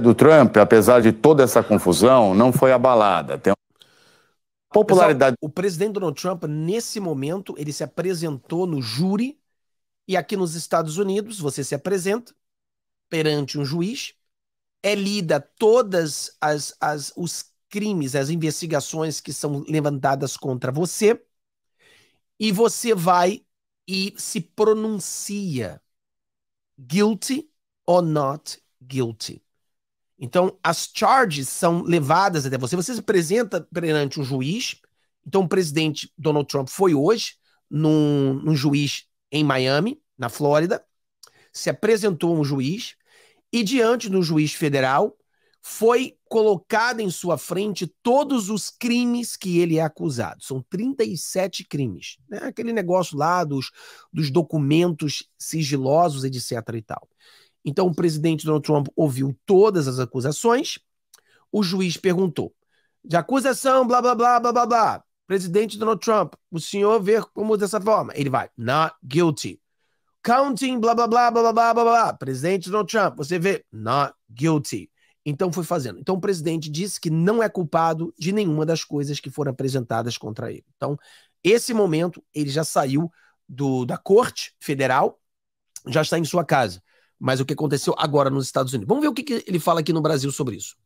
do Trump, apesar de toda essa confusão, não foi abalada. Tem popularidade. Pessoal, o presidente Donald Trump, nesse momento, ele se apresentou no júri, e aqui nos Estados Unidos, você se apresenta perante um juiz, é lida todas as, as os crimes, as investigações que são levantadas contra você, e você vai e se pronuncia guilty or not guilty. Então, as charges são levadas até você. Você se apresenta perante um juiz. Então, o presidente Donald Trump foi hoje num, num juiz em Miami, na Flórida, se apresentou a um juiz e, diante do juiz federal, foi colocado em sua frente todos os crimes que ele é acusado. São 37 crimes. Né? Aquele negócio lá dos, dos documentos sigilosos, etc. e tal. Então, o presidente Donald Trump ouviu todas as acusações. O juiz perguntou: de acusação, blá, blá, blá, blá, blá, blá. Presidente Donald Trump, o senhor vê como dessa forma? Ele vai, not guilty. Counting, blá, blá, blá, blá, blá, blá, blá, Presidente Donald Trump, você vê, not guilty. Então foi fazendo. Então o presidente disse que não é culpado de nenhuma das coisas que foram apresentadas contra ele. Então, esse momento, ele já saiu do, da corte federal, já está em sua casa mas o que aconteceu agora nos Estados Unidos. Vamos ver o que, que ele fala aqui no Brasil sobre isso.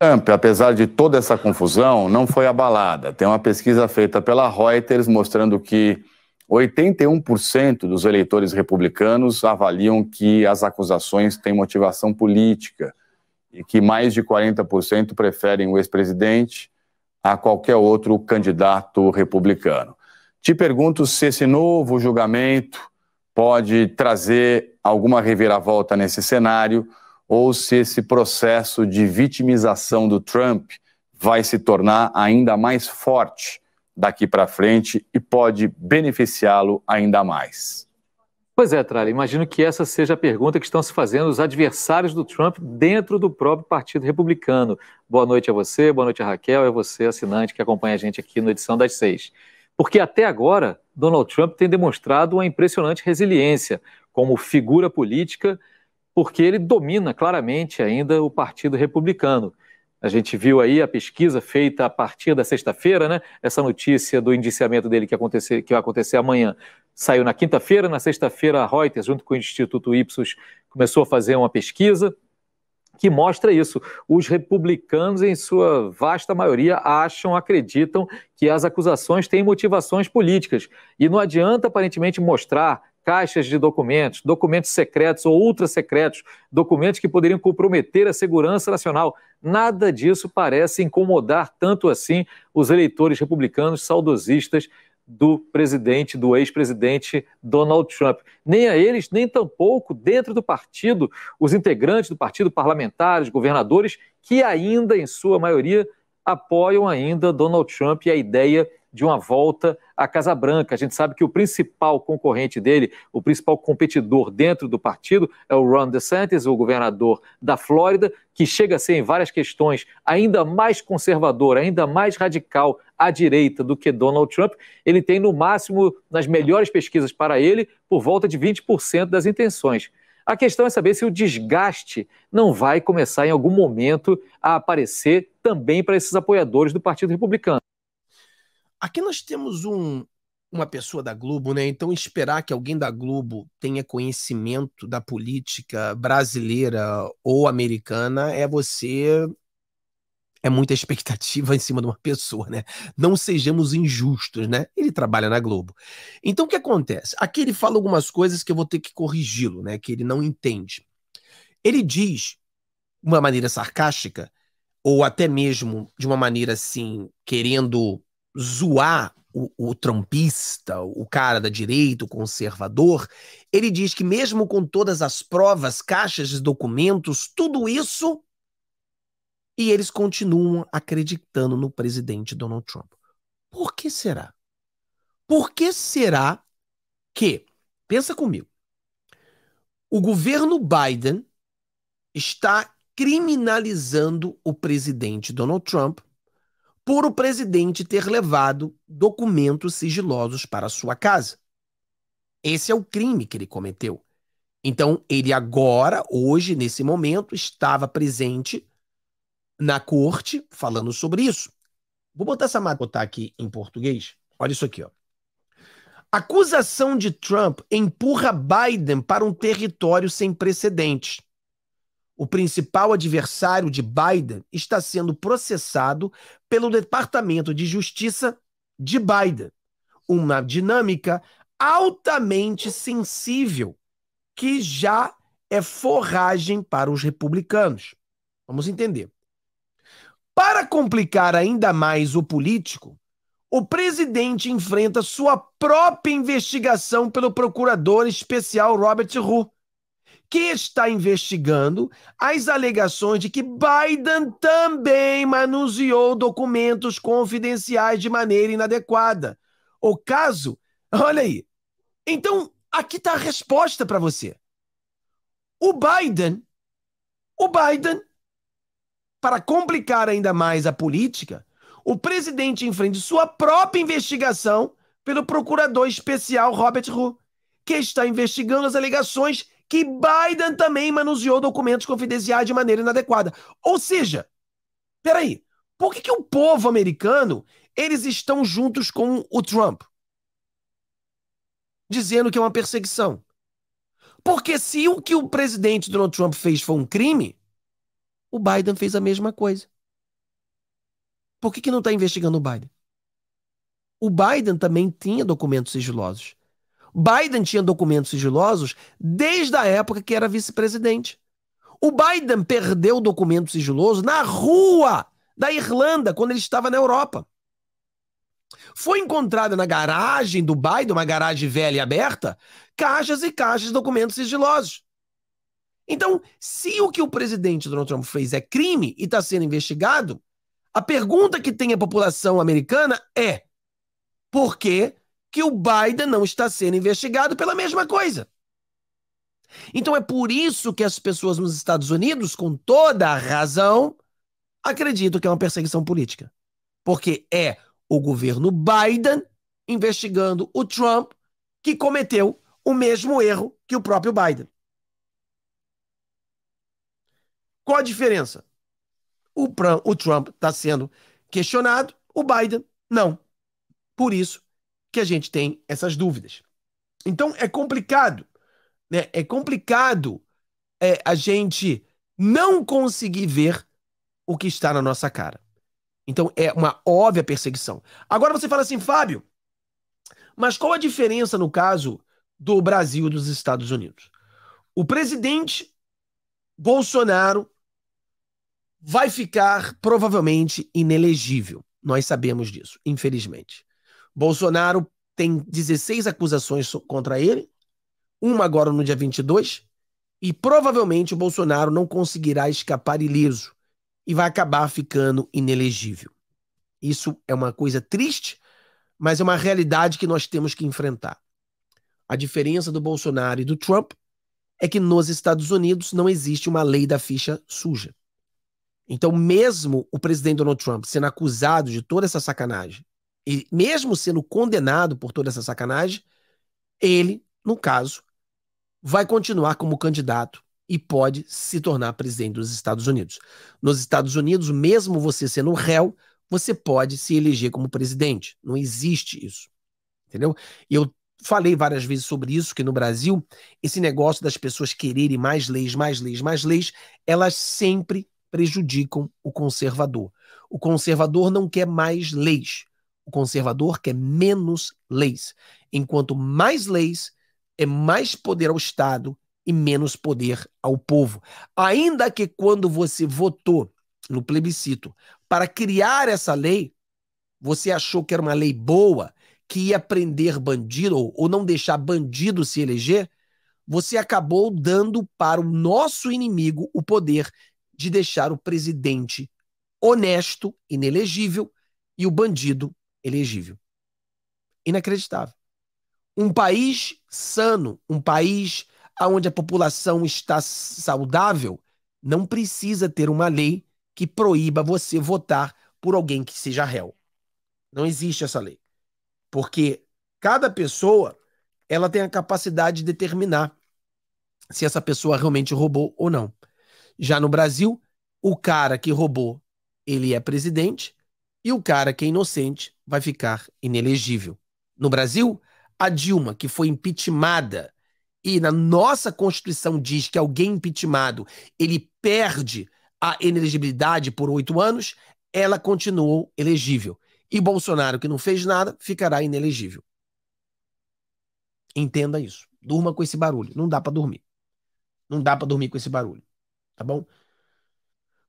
Trump, apesar de toda essa confusão, não foi abalada. Tem uma pesquisa feita pela Reuters mostrando que 81% dos eleitores republicanos avaliam que as acusações têm motivação política e que mais de 40% preferem o ex-presidente a qualquer outro candidato republicano. Te pergunto se esse novo julgamento pode trazer alguma reviravolta nesse cenário ou se esse processo de vitimização do Trump vai se tornar ainda mais forte daqui para frente e pode beneficiá-lo ainda mais. Pois é, Tralha, imagino que essa seja a pergunta que estão se fazendo os adversários do Trump dentro do próprio Partido Republicano. Boa noite a você, boa noite a Raquel, é você, assinante, que acompanha a gente aqui no Edição das Seis. Porque até agora, Donald Trump tem demonstrado uma impressionante resiliência como figura política, porque ele domina claramente ainda o Partido Republicano. A gente viu aí a pesquisa feita a partir da sexta-feira, né? Essa notícia do indiciamento dele que, acontecer, que vai acontecer amanhã saiu na quinta-feira. Na sexta-feira, a Reuters, junto com o Instituto Ipsos, começou a fazer uma pesquisa que mostra isso. Os republicanos, em sua vasta maioria, acham, acreditam que as acusações têm motivações políticas. E não adianta, aparentemente, mostrar caixas de documentos, documentos secretos ou ultra-secretos, documentos que poderiam comprometer a segurança nacional. Nada disso parece incomodar tanto assim os eleitores republicanos saudosistas do presidente, do ex-presidente Donald Trump. Nem a eles, nem tampouco dentro do partido, os integrantes do partido, parlamentares, governadores, que ainda, em sua maioria, apoiam ainda Donald Trump e a ideia de de uma volta à Casa Branca. A gente sabe que o principal concorrente dele, o principal competidor dentro do partido, é o Ron DeSantis, o governador da Flórida, que chega a ser em várias questões ainda mais conservador, ainda mais radical à direita do que Donald Trump. Ele tem, no máximo, nas melhores pesquisas para ele, por volta de 20% das intenções. A questão é saber se o desgaste não vai começar em algum momento a aparecer também para esses apoiadores do Partido Republicano. Aqui nós temos um, uma pessoa da Globo, né? Então esperar que alguém da Globo tenha conhecimento da política brasileira ou americana é você é muita expectativa em cima de uma pessoa, né? Não sejamos injustos, né? Ele trabalha na Globo. Então o que acontece? Aqui ele fala algumas coisas que eu vou ter que corrigi-lo, né? Que ele não entende. Ele diz, de uma maneira sarcástica, ou até mesmo de uma maneira assim, querendo zoar o, o trompista, o cara da direita, o conservador, ele diz que mesmo com todas as provas, caixas de documentos, tudo isso, e eles continuam acreditando no presidente Donald Trump. Por que será? Por que será que, pensa comigo, o governo Biden está criminalizando o presidente Donald Trump por o presidente ter levado documentos sigilosos para sua casa. Esse é o crime que ele cometeu. Então, ele agora, hoje, nesse momento, estava presente na corte falando sobre isso. Vou botar essa matéria aqui em português. Olha isso aqui, ó. Acusação de Trump empurra Biden para um território sem precedentes o principal adversário de Biden, está sendo processado pelo Departamento de Justiça de Biden. Uma dinâmica altamente sensível que já é forragem para os republicanos. Vamos entender. Para complicar ainda mais o político, o presidente enfrenta sua própria investigação pelo procurador especial Robert Hu que está investigando as alegações de que Biden também manuseou documentos confidenciais de maneira inadequada. O caso, olha aí. Então, aqui está a resposta para você. O Biden, o Biden, para complicar ainda mais a política, o presidente enfrenta sua própria investigação pelo procurador especial Robert Hu, que está investigando as alegações que Biden também manuseou documentos confidenciais de maneira inadequada. Ou seja, peraí, por que, que o povo americano eles estão juntos com o Trump? Dizendo que é uma perseguição. Porque se o que o presidente Donald Trump fez foi um crime, o Biden fez a mesma coisa. Por que, que não está investigando o Biden? O Biden também tinha documentos sigilosos. Biden tinha documentos sigilosos desde a época que era vice-presidente. O Biden perdeu documento sigiloso na rua da Irlanda, quando ele estava na Europa. Foi encontrada na garagem do Biden, uma garagem velha e aberta, caixas e caixas de documentos sigilosos. Então, se o que o presidente Donald Trump fez é crime e está sendo investigado, a pergunta que tem a população americana é: por que que o Biden não está sendo investigado pela mesma coisa. Então é por isso que as pessoas nos Estados Unidos, com toda a razão, acreditam que é uma perseguição política. Porque é o governo Biden investigando o Trump que cometeu o mesmo erro que o próprio Biden. Qual a diferença? O, Trump está sendo questionado, o Biden não. Por isso que a gente tem essas dúvidas. Então é complicado, né? É complicado é, a gente não conseguir ver o que está na nossa cara. Então é uma óbvia perseguição. Agora você fala assim, Fábio, mas qual a diferença no caso do Brasil e dos Estados Unidos? O presidente Bolsonaro vai ficar provavelmente inelegível. Nós sabemos disso, infelizmente. Bolsonaro tem 16 acusações contra ele, uma agora no dia 22, e provavelmente o Bolsonaro não conseguirá escapar ileso e vai acabar ficando inelegível. Isso é uma coisa triste, mas é uma realidade que nós temos que enfrentar. A diferença do Bolsonaro e do Trump é que nos Estados Unidos não existe uma lei da ficha suja. Então, mesmo o presidente Donald Trump sendo acusado de toda essa sacanagem e mesmo sendo condenado por toda essa sacanagem, ele, no caso, vai continuar como candidato e pode se tornar presidente dos Estados Unidos. Nos Estados Unidos, mesmo você sendo réu, você pode se eleger como presidente. Não existe isso. Entendeu? Eu falei várias vezes sobre isso, que no Brasil, esse negócio das pessoas quererem mais leis, mais leis, mais leis, elas sempre prejudicam o conservador. O conservador não quer mais leis. O conservador quer é menos leis. Enquanto mais leis, é mais poder ao Estado e menos poder ao povo. Ainda que quando você votou no plebiscito para criar essa lei, você achou que era uma lei boa, que ia prender bandido ou, não deixar bandido se eleger, você acabou dando para o nosso inimigo o poder de deixar o presidente honesto, inelegível e o bandido elegível. Inacreditável. Um país sano, um país onde a população está saudável, não precisa ter uma lei que proíba você votar por alguém que seja réu. Não existe essa lei. Porque cada pessoa ela tem a capacidade de determinar se essa pessoa realmente roubou ou não. Já no Brasil, o cara que roubou, ele é presidente, e o cara que é inocente vai ficar inelegível. No Brasil, a Dilma, que foi impeachmentada, e na nossa Constituição diz que alguém impeachmentado ele perde a inelegibilidade por oito anos, ela continuou elegível. E Bolsonaro, que não fez nada, ficará inelegível. Entenda isso. Durma com esse barulho. Não dá para dormir. Não dá para dormir com esse barulho. Tá bom?